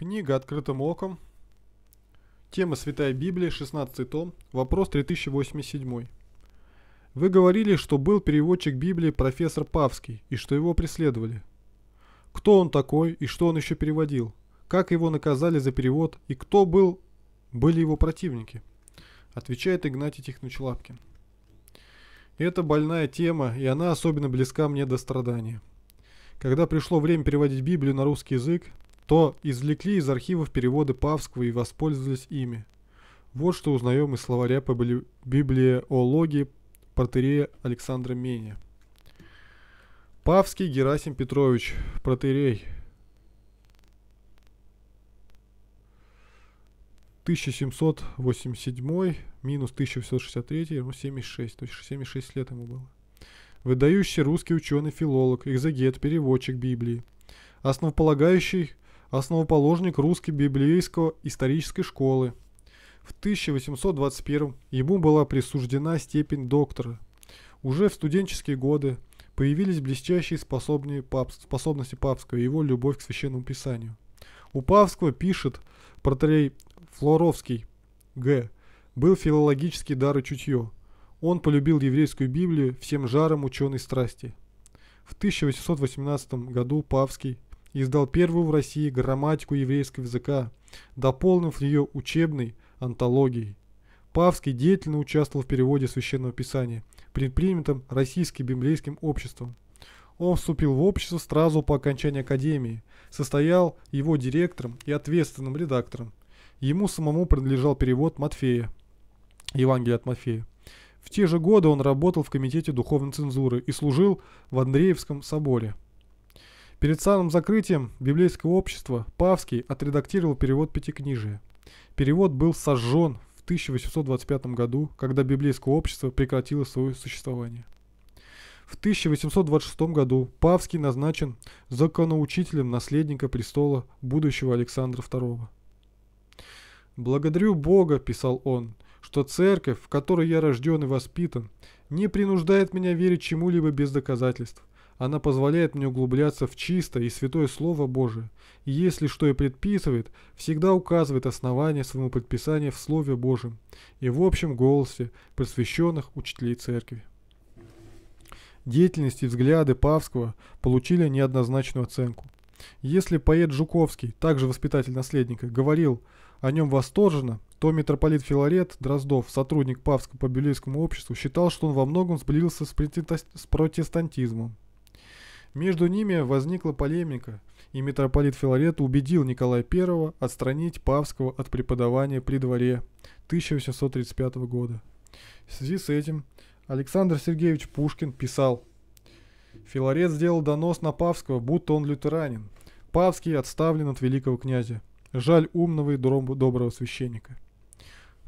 Книга «Открытым оком». Тема «Святая Библия», 16 том, вопрос 3087. Вы говорили, что был переводчик Библии профессор Павский, и что его преследовали. Кто он такой и что он еще переводил? Как его наказали за перевод и кто был, были его противники? Отвечает Игнатий Тихонович Лапкин. Это больная тема, и она особенно близка мне до страдания. Когда пришло время переводить Библию на русский язык, то извлекли из архивов переводы Павского и воспользовались ими. Вот что узнаем из словаря по библиологии протерея Александра Меня. Павский Герасим Петрович, протерей. 1787 минус 1763 равно 76, то есть 76 лет ему было. Выдающий русский ученый-филолог, экзегет, переводчик Библии. Основополагающий основоположник русской библейского исторической школы. В 1821 ему была присуждена степень доктора. Уже в студенческие годы появились блестящие пап... способности Папского и его любовь к священному писанию. У Павского пишет протерей Флоровский Г. Был филологический дар и чутье. Он полюбил еврейскую Библию всем жаром ученой страсти. В 1818 году Павский издал первую в России грамматику еврейского языка, дополнив ее учебной антологией. Павский деятельно участвовал в переводе Священного Писания, предпринятом Российским библейским обществом. Он вступил в общество сразу по окончании академии, состоял его директором и ответственным редактором. Ему самому принадлежал перевод Матфея, Евангелие от Матфея. В те же годы он работал в Комитете духовной цензуры и служил в Андреевском соборе. Перед самым закрытием библейского общества Павский отредактировал перевод Пятикнижия. Перевод был сожжен в 1825 году, когда библейское общество прекратило свое существование. В 1826 году Павский назначен законоучителем наследника престола будущего Александра II. «Благодарю Бога», – писал он, – «что церковь, в которой я рожден и воспитан, не принуждает меня верить чему-либо без доказательств. Она позволяет мне углубляться в чистое и святое Слово Божие, и если что и предписывает, всегда указывает основание своему предписанию в Слове Божьем и в общем голосе посвященных учителей Церкви. Деятельность и взгляды Павского получили неоднозначную оценку. Если поэт Жуковский, также воспитатель наследника, говорил о нем восторженно, то митрополит Филарет Дроздов, сотрудник Павского по библейскому обществу, считал, что он во многом сблизился с протестантизмом. Между ними возникла полемика, и митрополит Филарет убедил Николая I отстранить Павского от преподавания при дворе 1835 года. В связи с этим Александр Сергеевич Пушкин писал «Филарет сделал донос на Павского, будто он лютеранин. Павский отставлен от великого князя. Жаль умного и доброго священника».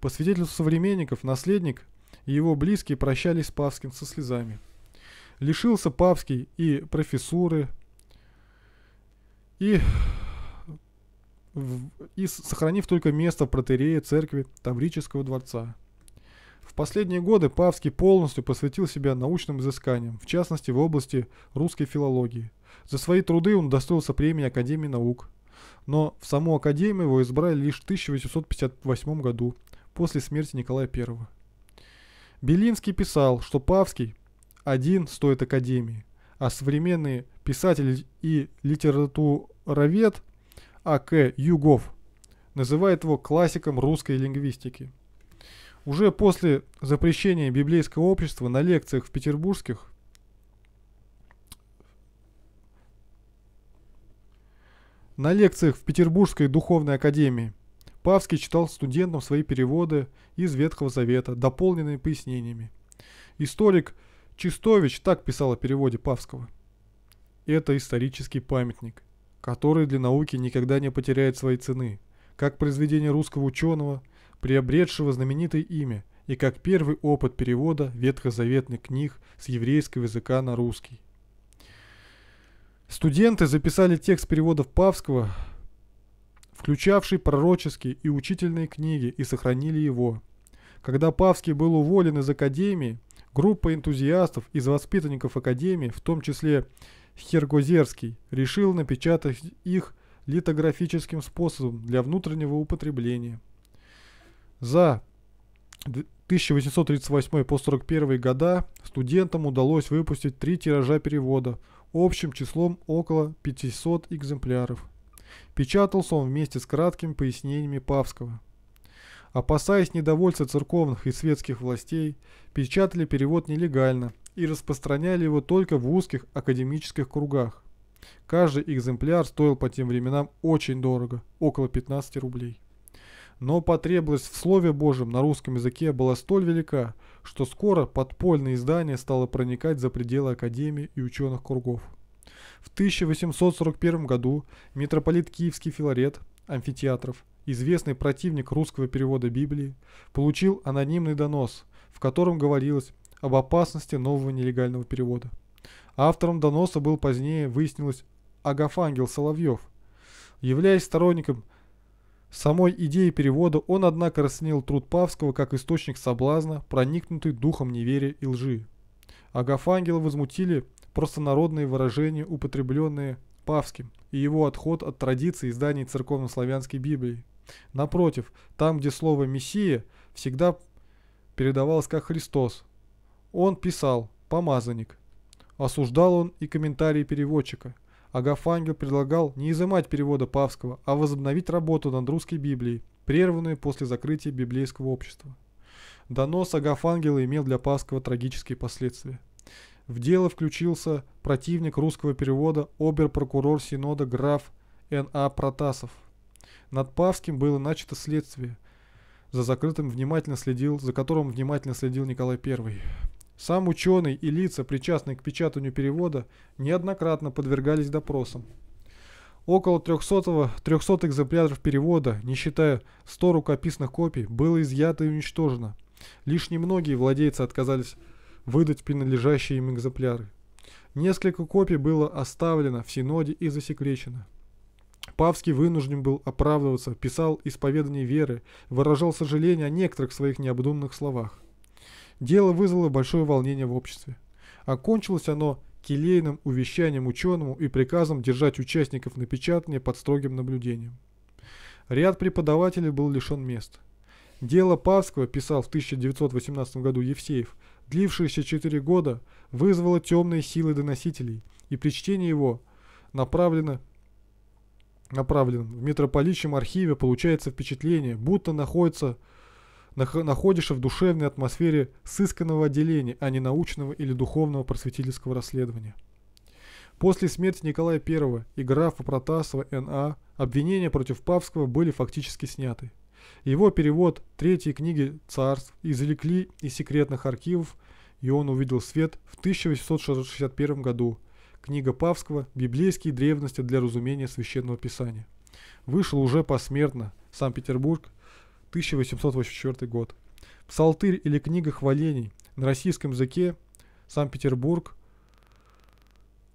По свидетельству современников, наследник и его близкие прощались с Павским со слезами – Лишился Павский и профессуры, и, и сохранив только место в протерее церкви Таврического дворца. В последние годы Павский полностью посвятил себя научным изысканиям, в частности в области русской филологии. За свои труды он удостоился премии Академии наук. Но в саму Академию его избрали лишь в 1858 году, после смерти Николая I. Белинский писал, что Павский один стоит академии, а современный писатель и литературовед А.К. Югов называет его классиком русской лингвистики. Уже после запрещения библейского общества на лекциях в петербургских На лекциях в Петербургской духовной академии Павский читал студентам свои переводы из Ветхого Завета, дополненные пояснениями. Историк Чистович так писал о переводе Павского. Это исторический памятник, который для науки никогда не потеряет своей цены, как произведение русского ученого, приобретшего знаменитое имя, и как первый опыт перевода ветхозаветных книг с еврейского языка на русский. Студенты записали текст переводов Павского, включавший пророческие и учительные книги, и сохранили его. Когда Павский был уволен из академии – Группа энтузиастов из воспитанников Академии, в том числе Хергозерский, решил напечатать их литографическим способом для внутреннего употребления. За 1838 по 41 года студентам удалось выпустить три тиража перевода, общим числом около 500 экземпляров. Печатался он вместе с краткими пояснениями Павского – опасаясь недовольства церковных и светских властей, печатали перевод нелегально и распространяли его только в узких академических кругах. Каждый экземпляр стоил по тем временам очень дорого, около 15 рублей. Но потребность в Слове Божьем на русском языке была столь велика, что скоро подпольное издание стало проникать за пределы академии и ученых кругов. В 1841 году митрополит Киевский Филарет Амфитеатров – известный противник русского перевода Библии, получил анонимный донос, в котором говорилось об опасности нового нелегального перевода. Автором доноса был позднее, выяснилось, Агафангел Соловьев. Являясь сторонником самой идеи перевода, он, однако, расценил труд Павского как источник соблазна, проникнутый духом неверия и лжи. Агафангела возмутили простонародные выражения, употребленные Павским, и его отход от традиции изданий церковнославянской Библии. Напротив, там, где слово «мессия» всегда передавалось как «Христос», он писал «помазанник». Осуждал он и комментарии переводчика. Агафангел предлагал не изымать перевода Павского, а возобновить работу над русской Библией, прерванную после закрытия библейского общества. Донос Агафангела имел для Павского трагические последствия. В дело включился противник русского перевода обер-прокурор Синода граф Н.А. Протасов – над Павским было начато следствие. За закрытым внимательно следил, за которым внимательно следил Николай I. Сам ученый и лица, причастные к печатанию перевода, неоднократно подвергались допросам. Около 300, 300 экземпляров перевода, не считая 100 рукописных копий, было изъято и уничтожено. Лишь немногие владельцы отказались выдать принадлежащие им экземпляры. Несколько копий было оставлено в Синоде и засекречено. Павский вынужден был оправдываться, писал исповедание веры, выражал сожаление о некоторых своих необдуманных словах. Дело вызвало большое волнение в обществе. Окончилось оно келейным увещанием ученому и приказом держать участников напечатания под строгим наблюдением. Ряд преподавателей был лишен мест. Дело Павского, писал в 1918 году Евсеев, длившееся 4 года, вызвало темные силы доносителей, и при чтении его направлено направлен. В митрополичьем архиве получается впечатление, будто находится, нах, находишься в душевной атмосфере сысканного отделения, а не научного или духовного просветительского расследования. После смерти Николая I и графа Протасова Н.А. обвинения против Павского были фактически сняты. Его перевод третьей книги царств извлекли из секретных архивов, и он увидел свет в 1861 году – Книга Павского «Библейские древности для разумения Священного Писания». Вышел уже посмертно, Санкт-Петербург, 1884 год. Псалтырь или книга хвалений на российском языке, Санкт-Петербург,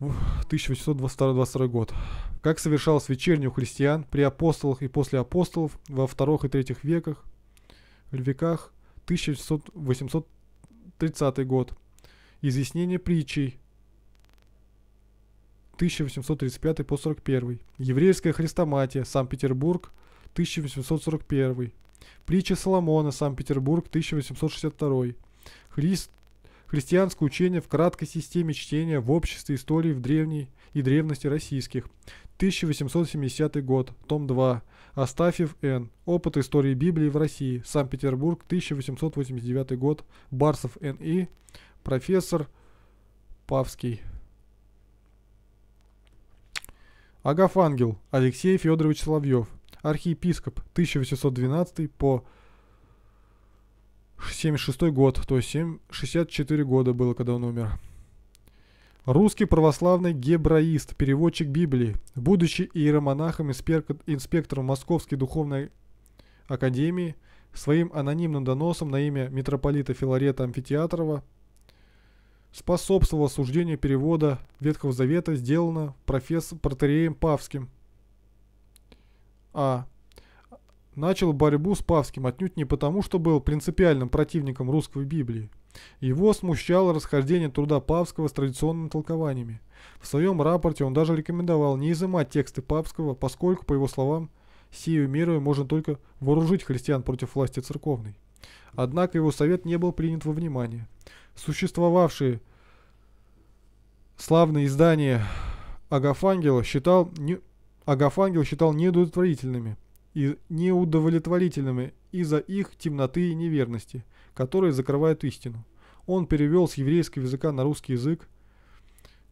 1822 год. Как совершалось вечернее у христиан при апостолах и после апостолов во вторых и третьих веках, веках 1830 год. Изъяснение притчей 1835 по 41. Еврейская христоматия. Санкт-Петербург, 1841. Притча Соломона, Санкт-Петербург, 1862. Христ... Христианское учение в краткой системе чтения в обществе истории в древней и древности российских. 1870 год, том 2. Астафьев Н. Опыт истории Библии в России. Санкт-Петербург, 1889 год. Барсов Н.И. Профессор Павский. Агафангел Алексей Федорович Соловьев, архиепископ 1812 по 76 год, то есть 7, 64 года было, когда он умер. Русский православный гебраист, переводчик Библии, будучи иеромонахом, инспектором Московской духовной академии, своим анонимным доносом на имя митрополита Филарета Амфитеатрова – способствовало суждению перевода Ветхого Завета, сделано профессором Протереем Павским. А. Начал борьбу с Павским отнюдь не потому, что был принципиальным противником русской Библии. Его смущало расхождение труда Павского с традиционными толкованиями. В своем рапорте он даже рекомендовал не изымать тексты Павского, поскольку, по его словам, сию меру можно только вооружить христиан против власти церковной. Однако его совет не был принят во внимание – существовавший славное издание Агафангела считал, не, Агафангел считал неудовлетворительными и неудовлетворительными из-за их темноты и неверности, которые закрывают истину. Он перевел с еврейского языка на русский язык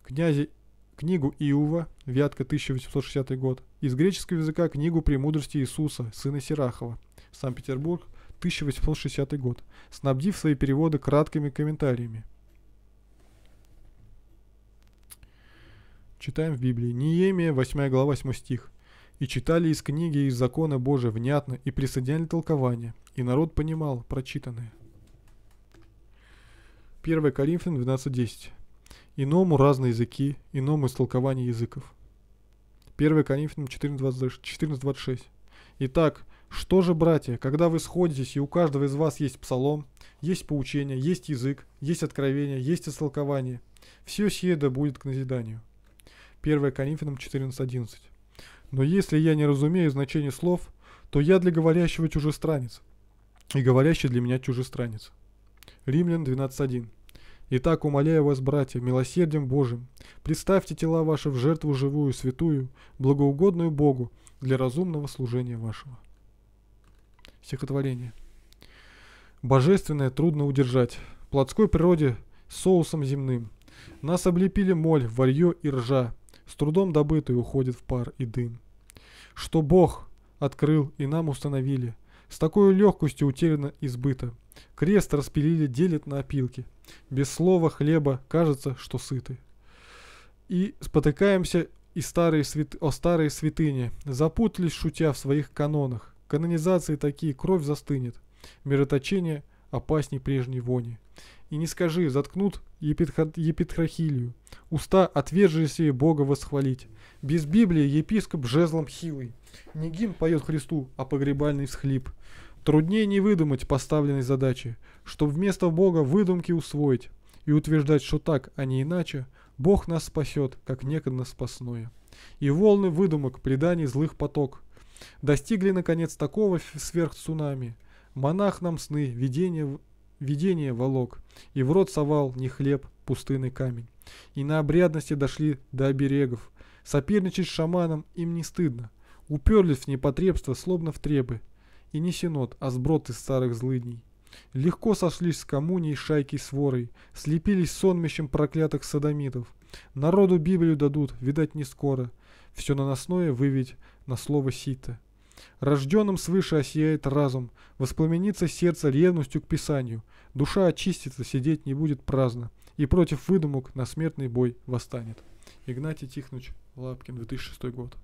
князя, книгу Иува, Вятка, 1860 год, из греческого языка книгу «Премудрости Иисуса, сына Сирахова», Санкт-Петербург, 1860 год, снабдив свои переводы краткими комментариями. Читаем в Библии. Неемия, 8 глава, 8 стих. «И читали из книги и из закона Божия внятно, и присоединяли толкование, и народ понимал прочитанное». 1 Коринфян 12.10. «Иному разные языки, иному истолкование языков». 1 Коринфян 14.26. 14, Итак, что же, братья, когда вы сходитесь, и у каждого из вас есть псалом, есть поучение, есть язык, есть откровение, есть истолкование, все сие да будет к назиданию. 1 Коринфянам 14.11 Но если я не разумею значение слов, то я для говорящего чужестранец, и говорящий для меня чужестранец. Римлян 12.1 Итак, умоляю вас, братья, милосердием Божьим, представьте тела ваши в жертву живую, святую, благоугодную Богу для разумного служения вашего. Стихотворение. Божественное трудно удержать. Плотской природе соусом земным. Нас облепили моль, варьё и ржа. С трудом добытый уходит в пар и дым. Что Бог открыл и нам установили. С такой легкостью утеряно избыто. Крест распилили, делят на опилки. Без слова хлеба кажется, что сыты. И спотыкаемся и старые свят... о старые святыни, запутались, шутя в своих канонах. Канонизации такие кровь застынет, мироточение опасней прежней вони. И не скажи, заткнут епитхрахилию, уста отвержися Бога восхвалить. Без Библии епископ жезлом хилый, не гимн поет Христу, а погребальный всхлип. Труднее не выдумать поставленной задачи, чтоб вместо Бога выдумки усвоить и утверждать, что так, а не иначе, Бог нас спасет, как некогда спасное. И волны выдумок, преданий злых поток – Достигли, наконец, такого сверхцунами. Монах нам сны, видение, видение волок, и в рот совал не хлеб, пустынный камень. И на обрядности дошли до оберегов. Соперничать с шаманом им не стыдно. Уперлись в непотребство, словно в требы. И не синод, а сброд из старых злыдней. Легко сошлись с коммуней шайки сворой, слепились сонмищем проклятых садомитов. Народу Библию дадут, видать, не скоро все наносное выведь на слово сито. Рожденным свыше осияет разум, воспламенится сердце ревностью к Писанию, душа очистится, сидеть не будет праздно, и против выдумок на смертный бой восстанет. Игнатий Тихонович Лапкин, 2006 год.